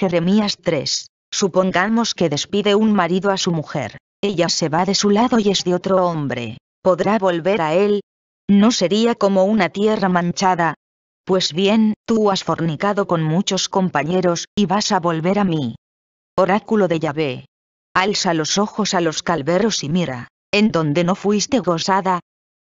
Jeremías 3. Supongamos que despide un marido a su mujer, ella se va de su lado y es de otro hombre, ¿podrá volver a él? ¿No sería como una tierra manchada? Pues bien, tú has fornicado con muchos compañeros, y vas a volver a mí. Oráculo de Yahvé. Alza los ojos a los calveros y mira, en donde no fuiste gozada,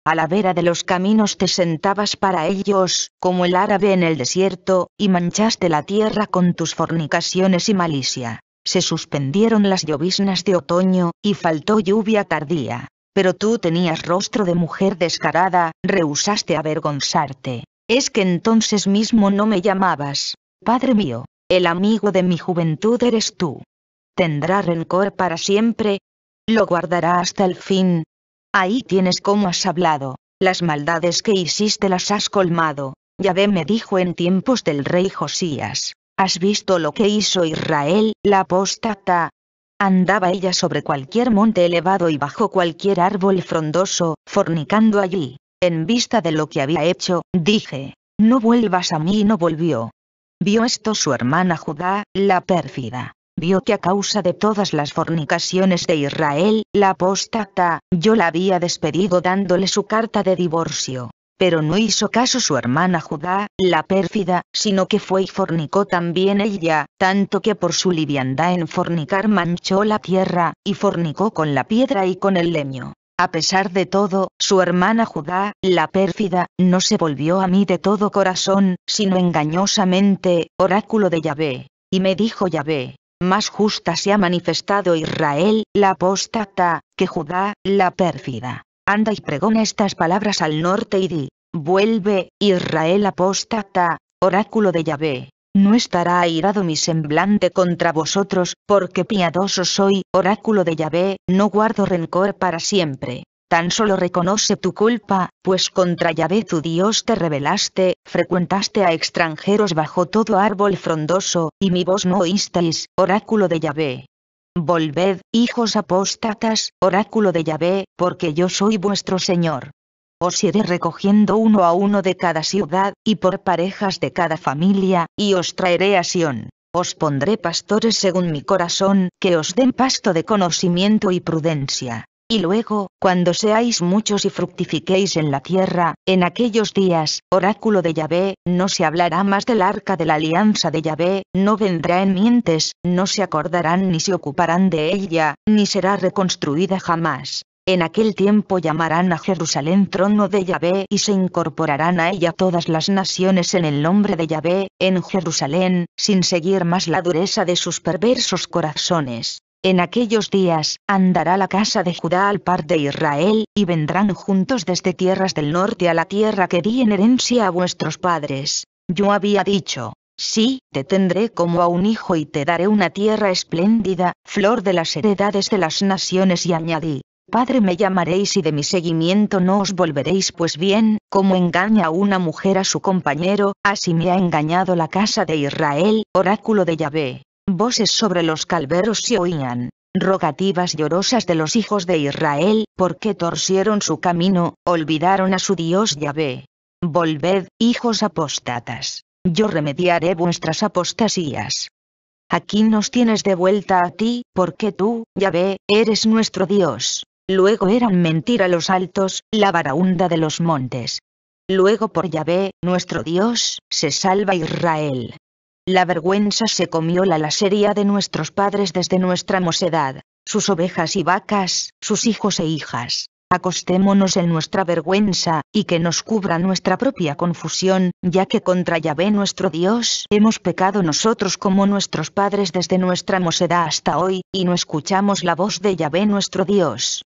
a la vera de los caminos te sentabas para ellos, como el árabe en el desierto, y manchaste la tierra con tus fornicaciones y malicia. Se suspendieron las lloviznas de otoño, y faltó lluvia tardía. Pero tú tenías rostro de mujer descarada, rehusaste avergonzarte. Es que entonces mismo no me llamabas. Padre mío, el amigo de mi juventud eres tú. Tendrá rencor para siempre. Lo guardará hasta el fin, Ahí tienes como has hablado, las maldades que hiciste las has colmado. Yahvé me dijo en tiempos del rey Josías, ¿has visto lo que hizo Israel, la apóstata? Andaba ella sobre cualquier monte elevado y bajo cualquier árbol frondoso, fornicando allí. En vista de lo que había hecho, dije, no vuelvas a mí y no volvió. Vio esto su hermana Judá, la pérfida vio que a causa de todas las fornicaciones de Israel, la apóstata, yo la había despedido dándole su carta de divorcio. Pero no hizo caso su hermana Judá, la pérfida, sino que fue y fornicó también ella, tanto que por su liviandad en fornicar manchó la tierra, y fornicó con la piedra y con el leño. A pesar de todo, su hermana Judá, la pérfida, no se volvió a mí de todo corazón, sino engañosamente, oráculo de Yahvé. Y me dijo Yahvé, más justa se ha manifestado Israel, la apóstata, que Judá, la pérfida. Anda y pregona estas palabras al norte y di, vuelve, Israel apóstata, oráculo de Yahvé. No estará airado mi semblante contra vosotros, porque piadoso soy, oráculo de Yahvé, no guardo rencor para siempre. Tan solo reconoce tu culpa, pues contra Yahvé tu Dios te rebelaste, frecuentaste a extranjeros bajo todo árbol frondoso, y mi voz no oísteis, oráculo de Yahvé. Volved, hijos apóstatas, oráculo de Yahvé, porque yo soy vuestro Señor. Os iré recogiendo uno a uno de cada ciudad, y por parejas de cada familia, y os traeré a Sión. Os pondré pastores según mi corazón, que os den pasto de conocimiento y prudencia. Y luego, cuando seáis muchos y fructifiquéis en la tierra, en aquellos días, oráculo de Yahvé, no se hablará más del arca de la alianza de Yahvé, no vendrá en mientes, no se acordarán ni se ocuparán de ella, ni será reconstruida jamás. En aquel tiempo llamarán a Jerusalén trono de Yahvé y se incorporarán a ella todas las naciones en el nombre de Yahvé, en Jerusalén, sin seguir más la dureza de sus perversos corazones. En aquellos días, andará la casa de Judá al par de Israel, y vendrán juntos desde tierras del norte a la tierra que di en herencia a vuestros padres. Yo había dicho, sí, te tendré como a un hijo y te daré una tierra espléndida, flor de las heredades de las naciones y añadí, Padre me llamaréis y de mi seguimiento no os volveréis, pues bien, como engaña una mujer a su compañero, así me ha engañado la casa de Israel, oráculo de Yahvé voces sobre los calveros se oían, rogativas llorosas de los hijos de Israel, porque torcieron su camino, olvidaron a su Dios Yahvé. Volved, hijos apóstatas, yo remediaré vuestras apostasías. Aquí nos tienes de vuelta a ti, porque tú, Yahvé, eres nuestro Dios. Luego eran mentira los altos, la varaunda de los montes. Luego por Yahvé, nuestro Dios, se salva Israel. La vergüenza se comió la lasería de nuestros padres desde nuestra mocedad, sus ovejas y vacas, sus hijos e hijas. Acostémonos en nuestra vergüenza, y que nos cubra nuestra propia confusión, ya que contra Yahvé nuestro Dios hemos pecado nosotros como nuestros padres desde nuestra mocedad hasta hoy, y no escuchamos la voz de Yahvé nuestro Dios.